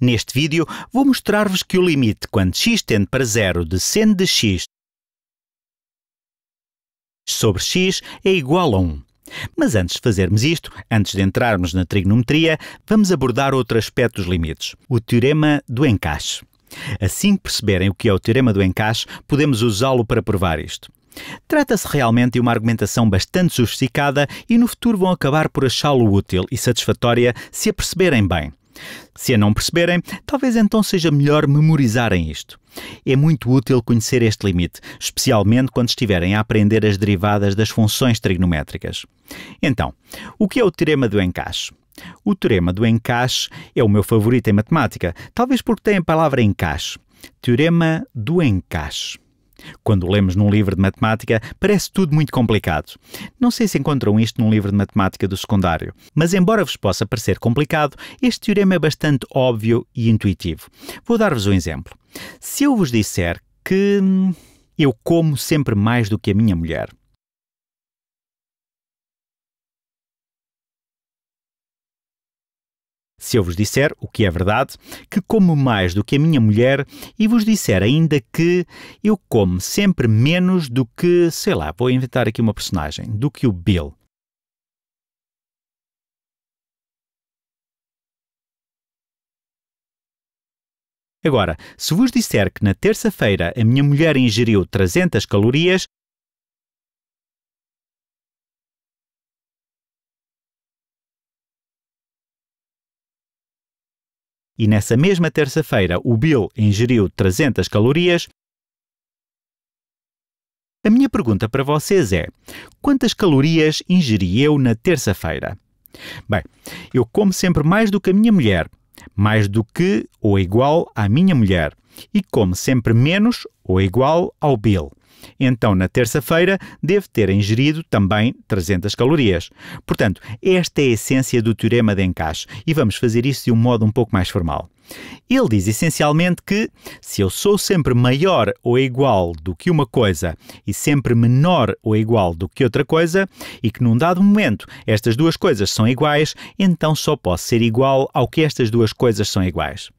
Neste vídeo vou mostrar-vos que o limite quando x tende para zero de seno de x sobre x é igual a 1. Mas antes de fazermos isto, antes de entrarmos na trigonometria, vamos abordar outro aspecto dos limites, o teorema do encaixe. Assim que perceberem o que é o teorema do encaixe, podemos usá-lo para provar isto. Trata-se realmente de uma argumentação bastante sofisticada e no futuro vão acabar por achá-lo útil e satisfatória se a perceberem bem. Se a não perceberem, talvez então seja melhor memorizarem isto. É muito útil conhecer este limite, especialmente quando estiverem a aprender as derivadas das funções trigonométricas. Então, o que é o teorema do encaixe? O teorema do encaixe é o meu favorito em matemática, talvez porque tem a palavra encaixe. Teorema do encaixe. Quando lemos num livro de matemática, parece tudo muito complicado. Não sei se encontram isto num livro de matemática do secundário, mas embora vos possa parecer complicado, este teorema é bastante óbvio e intuitivo. Vou dar-vos um exemplo. Se eu vos disser que hum, eu como sempre mais do que a minha mulher, se eu vos disser, o que é verdade, que como mais do que a minha mulher e vos disser ainda que eu como sempre menos do que, sei lá, vou inventar aqui uma personagem, do que o Bill. Agora, se vos disser que na terça-feira a minha mulher ingeriu 300 calorias, e nessa mesma terça-feira o Bill ingeriu 300 calorias, a minha pergunta para vocês é: quantas calorias ingeri eu na terça-feira? Bem, eu como sempre mais do que a minha mulher, mais do que ou igual à minha mulher, e como sempre menos ou igual ao Bill. Então, na terça-feira, deve ter ingerido também 300 calorias. Portanto, esta é a essência do teorema de encaixe e vamos fazer isso de um modo um pouco mais formal. Ele diz essencialmente que se eu sou sempre maior ou igual do que uma coisa e sempre menor ou igual do que outra coisa, e que num dado momento estas duas coisas são iguais, então só posso ser igual ao que estas duas coisas são iguais.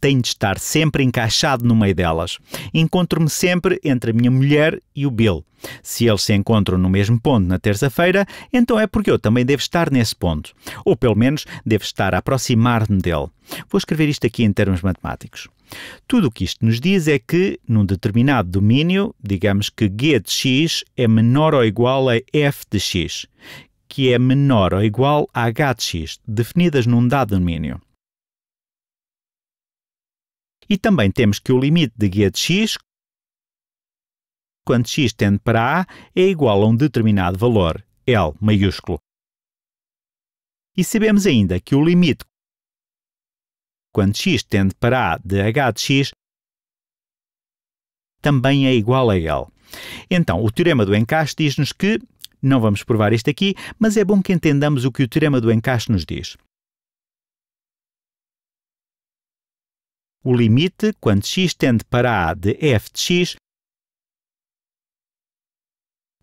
Tenho de estar sempre encaixado no meio delas. Encontro-me sempre entre a minha mulher e o Bill. Se eles se encontram no mesmo ponto na terça-feira, então é porque eu também devo estar nesse ponto. Ou pelo menos devo estar a aproximar-me dele. Vou escrever isto aqui em termos matemáticos. Tudo o que isto nos diz é que, num determinado domínio, digamos que g de x é menor ou igual a f de x, que é menor ou igual a h de x, definidas num dado domínio. E também temos que o limite de g de x, quando x tende para A, é igual a um determinado valor, L maiúsculo. E sabemos ainda que o limite quando x tende para A de h de x também é igual a L. Então, o teorema do encaixe diz-nos que, não vamos provar isto aqui, mas é bom que entendamos o que o teorema do encaixe nos diz. o limite quando x tende para a de f de x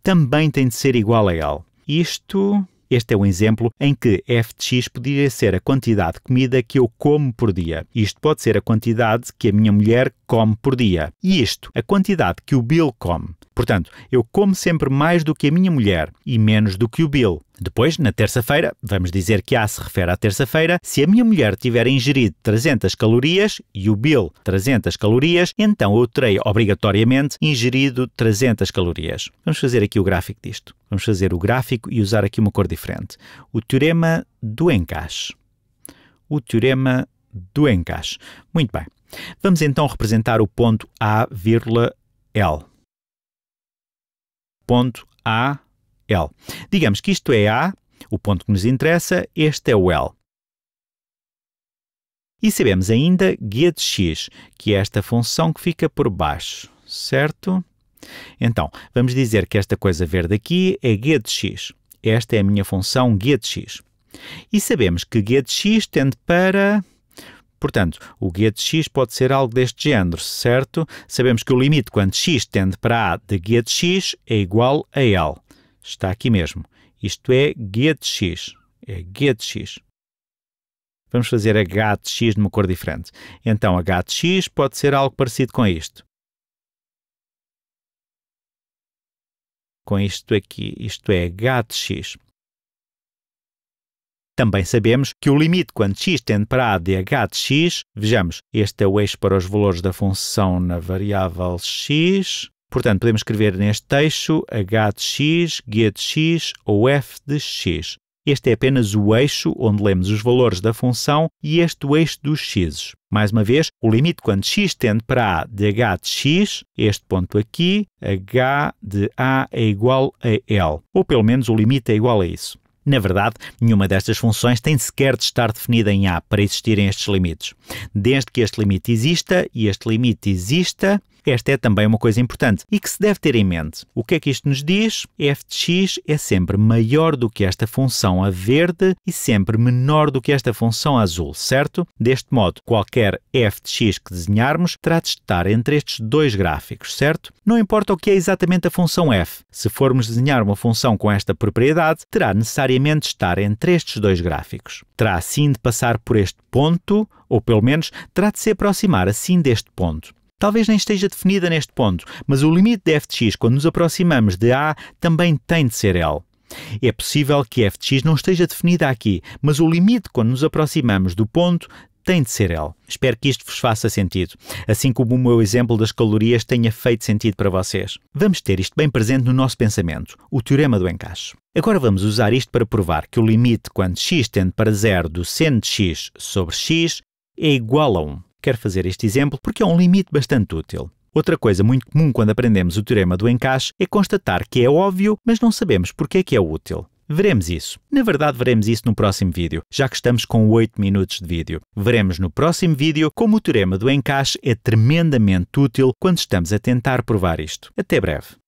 também tem de ser igual a L. Isto este é um exemplo em que f de x poderia ser a quantidade de comida que eu como por dia. Isto pode ser a quantidade que a minha mulher come por dia. E isto, a quantidade que o Bill come. Portanto, eu como sempre mais do que a minha mulher e menos do que o Bill. Depois, na terça-feira, vamos dizer que A se refere à terça-feira, se a minha mulher tiver ingerido 300 calorias e o Bill 300 calorias, então eu terei obrigatoriamente ingerido 300 calorias. Vamos fazer aqui o gráfico disto. Vamos fazer o gráfico e usar aqui uma cor diferente. O teorema do encaixe. O teorema do encaixe. Muito bem. Vamos então representar o ponto A, L. Ponto A, L. Digamos que isto é A, o ponto que nos interessa, este é o L. E sabemos ainda guia de x, que é esta função que fica por baixo, certo? Então, vamos dizer que esta coisa verde aqui é g de x. Esta é a minha função g de x. E sabemos que g de x tende para... Portanto, o g de x pode ser algo deste género, certo? Sabemos que o limite quando x tende para a de g de x é igual a L. Está aqui mesmo. Isto é x. É x. Vamos fazer h de x numa cor diferente. Então, h de x pode ser algo parecido com isto. com isto aqui, isto é x. Também sabemos que o limite quando x tende para a de h de x, vejamos, este é o eixo para os valores da função na variável x, portanto podemos escrever neste eixo h de x, g de x ou f de x. Este é apenas o eixo onde lemos os valores da função e este o eixo dos x. Mais uma vez, o limite quando x tende para a de h de x, este ponto aqui, h de a é igual a L. Ou pelo menos o limite é igual a isso. Na verdade, nenhuma destas funções tem sequer de estar definida em A para existirem estes limites. Desde que este limite exista e este limite exista, esta é também uma coisa importante e que se deve ter em mente. O que é que isto nos diz? f de x é sempre maior do que esta função a verde e sempre menor do que esta função azul, certo? Deste modo, qualquer f de x que desenharmos terá de estar entre estes dois gráficos, certo? Não importa o que é exatamente a função f. Se formos desenhar uma função com esta propriedade, terá necessariamente de estar entre estes dois gráficos. Terá assim de passar por este ponto, ou pelo menos terá de se aproximar assim deste ponto talvez nem esteja definida neste ponto, mas o limite de f quando nos aproximamos de A também tem de ser L. É possível que f não esteja definida aqui, mas o limite quando nos aproximamos do ponto tem de ser L. Espero que isto vos faça sentido, assim como o meu exemplo das calorias tenha feito sentido para vocês. Vamos ter isto bem presente no nosso pensamento, o teorema do encaixe. Agora vamos usar isto para provar que o limite quando x tende para zero do seno de x sobre x é igual a 1. Quero fazer este exemplo porque é um limite bastante útil. Outra coisa muito comum quando aprendemos o teorema do encaixe é constatar que é óbvio, mas não sabemos porque é que é útil. Veremos isso. Na verdade, veremos isso no próximo vídeo, já que estamos com 8 minutos de vídeo. Veremos no próximo vídeo como o teorema do encaixe é tremendamente útil quando estamos a tentar provar isto. Até breve.